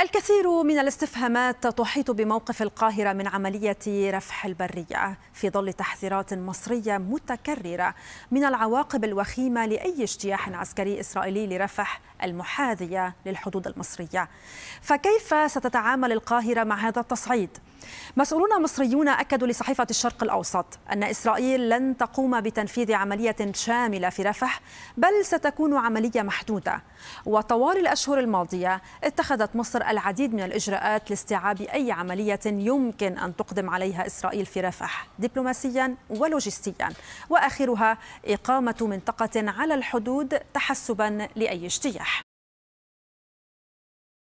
الكثير من الاستفهامات تحيط بموقف القاهرة من عملية رفح البرية في ظل تحذيرات مصرية متكررة من العواقب الوخيمة لأي اجتياح عسكري إسرائيلي لرفح المحاذية للحدود المصرية فكيف ستتعامل القاهرة مع هذا التصعيد؟ مسؤولون مصريون أكدوا لصحيفة الشرق الأوسط أن إسرائيل لن تقوم بتنفيذ عملية شاملة في رفح بل ستكون عملية محدودة وطوال الأشهر الماضية اتخذت مصر العديد من الإجراءات لاستيعاب أي عملية يمكن أن تقدم عليها إسرائيل في رفح دبلوماسيا ولوجستيا وآخرها إقامة منطقة على الحدود تحسبا لأي اجتياح